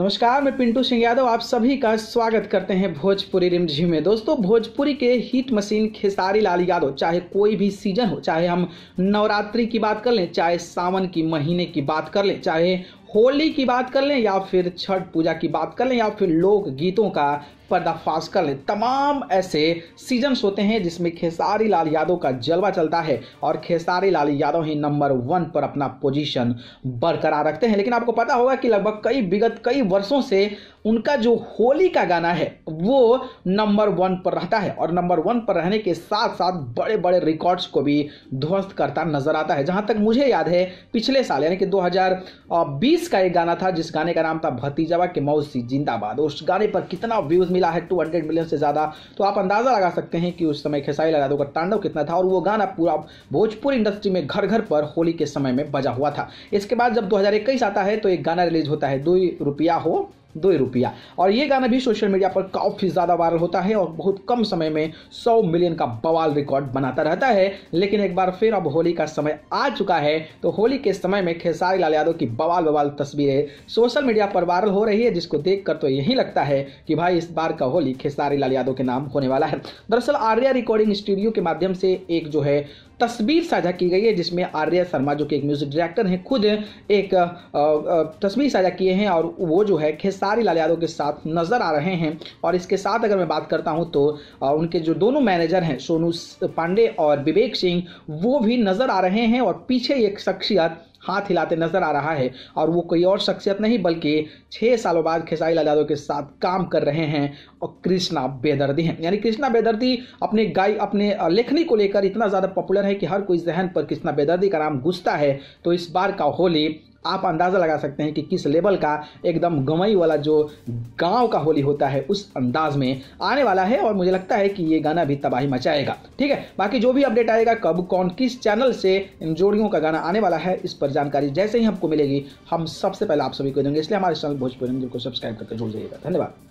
नमस्कार मैं पिंटू सिंह यादव आप सभी का स्वागत करते हैं भोजपुरी रिमझिम में दोस्तों भोजपुरी के हीट मशीन खेसारी लाल यादव चाहे कोई भी सीजन हो चाहे हम नवरात्रि की बात कर लें चाहे सावन की महीने की बात कर लें चाहे होली की बात कर लें या फिर छठ पूजा की बात कर लें या फिर लोक गीतों का पर्दाफाश कर लें तमाम ऐसे सीजन्स होते हैं जिसमें खेसारी लाल यादव का जलवा चलता है और खेसारी लाल यादव ही नंबर वन पर अपना पोजीशन बरकरार रखते हैं लेकिन आपको पता होगा कि लगभग कई विगत कई वर्षों से उनका जो होली का गाना है वो नंबर वन पर रहता है और नंबर वन पर रहने के साथ साथ बड़े बड़े रिकॉर्ड्स को भी ध्वस्त करता नजर आता है जहां तक मुझे याद है पिछले साल यानी कि 2020 का एक गाना था जिस गाने का नाम था भतीजावा के मौसी जिंदाबाद उस गाने पर कितना व्यूज मिला है टू मिलियन से ज़्यादा तो आप अंदाज़ा लगा सकते हैं कि उस समय खेसाई लगा का तांडव कितना था और वो गाना पूरा भोजपुर इंडस्ट्री में घर घर पर होली के समय में बजा हुआ था इसके बाद जब दो आता है तो एक गाना रिलीज होता है दो रुपया हो दो रुपया और ये गाना भी सोशल मीडिया पर काफ़ी ज़्यादा वायरल होता है और बहुत कम समय में सौ मिलियन का बवाल रिकॉर्ड बनाता रहता है लेकिन एक बार फिर अब होली का समय आ चुका है तो होली के समय में खेसारी लाल यादव की बवाल बवाल तस्वीरें सोशल मीडिया पर वायरल हो रही है जिसको देख तो यही लगता है कि भाई इस बार का होली खेसारी लाल यादव के नाम होने वाला है दरअसल आर्या रिकॉर्डिंग स्टूडियो के माध्यम से एक जो है तस्वीर साझा की गई है जिसमें आर्या शर्मा जो कि एक म्यूजिक डायरेक्टर हैं खुद एक तस्वीर साझा किए हैं और वो जो है खेसारी खेसारी लाल यादव के साथ नजर आ रहे हैं और इसके साथ अगर मैं बात करता हूं तो उनके जो दोनों मैनेजर हैं सोनू पांडे और विवेक सिंह वो भी नजर आ रहे हैं और पीछे एक शख्सियत हाथ हिलाते नजर आ रहा है और वो कोई और शख्सियत नहीं बल्कि छः सालों बाद खेसारी लाल यादव के साथ काम कर रहे हैं और कृष्णा बेदर्दी हैं यानी कृष्णा बेदर्दी अपने गाय अपने लेखनी को लेकर इतना ज़्यादा पॉपुलर है कि हर कोई जहन पर कृष्णा बेदर्दी का नाम घुसता है तो इस बार का होली आप अंदाज़ा लगा सकते हैं कि किस लेवल का एकदम गवई वाला जो गांव का होली होता है उस अंदाज में आने वाला है और मुझे लगता है कि ये गाना भी तबाही मचाएगा ठीक है बाकी जो भी अपडेट आएगा कब कौन किस चैनल से इन जोड़ियों का गाना आने वाला है इस पर जानकारी जैसे ही हमको मिलेगी हम सबसे पहले आप सभी को देंगे इसलिए हमारे चैनल भोजपुरी को सब्सक्राइब करके जुड़ जाइएगा धन्यवाद